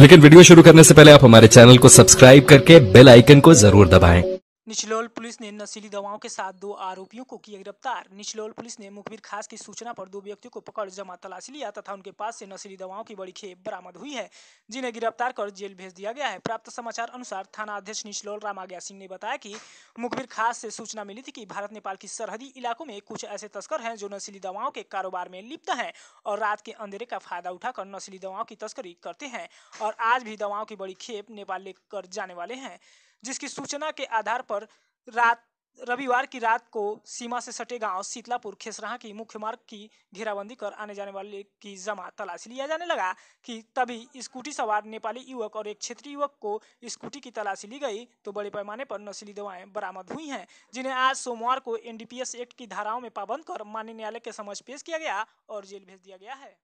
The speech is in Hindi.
लेकिन वीडियो शुरू करने से पहले आप हमारे चैनल को सब्सक्राइब करके बेल आइकन को जरूर दबाएं निचलौल पुलिस ने नशीली दवाओं के साथ दो आरोपियों को किया गिरफ्तार निचलौल पुलिस ने मुखबिर खास की सूचना पर दो व्यक्तियों को पकड़ जमा तलाशी लिया तथा उनके पास से नशीली दवाओं की बड़ी खेप बरामद हुई है जिन्हें गिरफ्तार कर जेल भेज दिया गया है प्राप्त समाचार अनुसार थाना अध्यक्ष निचलौल राम आज्ञा सिंह ने बताया की मुखबिर खास से सूचना मिली थी कि भारत नेपाल की सरहदी इलाकों में कुछ ऐसे तस्कर हैं जो नशीली दवाओं के कारोबार में लिप्त है और रात के अंधेरे का फायदा उठाकर नशीली दवाओं की तस्करी करते हैं और आज भी दवाओं की बड़ी खेप नेपाल लेकर जाने वाले हैं जिसकी सूचना के आधार पर रात रविवार की रात को सीमा से सटे गांव शीतलापुर खेसराहा की मुख्य मार्ग की घेराबंदी कर आने जाने वाले की जमा तलाश लिया जाने लगा कि तभी स्कूटी सवार नेपाली युवक और एक क्षेत्रीय युवक को स्कूटी की तलाशी ली गई तो बड़े पैमाने पर नशीली दवाएं बरामद हुई हैं जिन्हें आज सोमवार को एनडीपीएस एक्ट की धाराओं में पाबंद कर मान्य न्यायालय के समझ पेश किया गया और जेल भेज दिया गया है